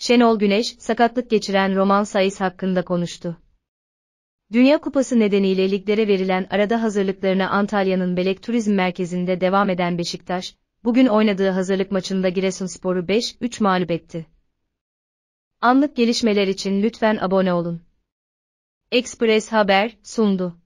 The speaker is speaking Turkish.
Şenol Güneş, sakatlık geçiren Roman Saiz hakkında konuştu. Dünya Kupası nedeniyle liglere verilen arada hazırlıklarına Antalya'nın Belek Turizm Merkezi'nde devam eden Beşiktaş, bugün oynadığı hazırlık maçında Giresunspor'u 5-3 mağlup etti. Anlık gelişmeler için lütfen abone olun. Express Haber sundu.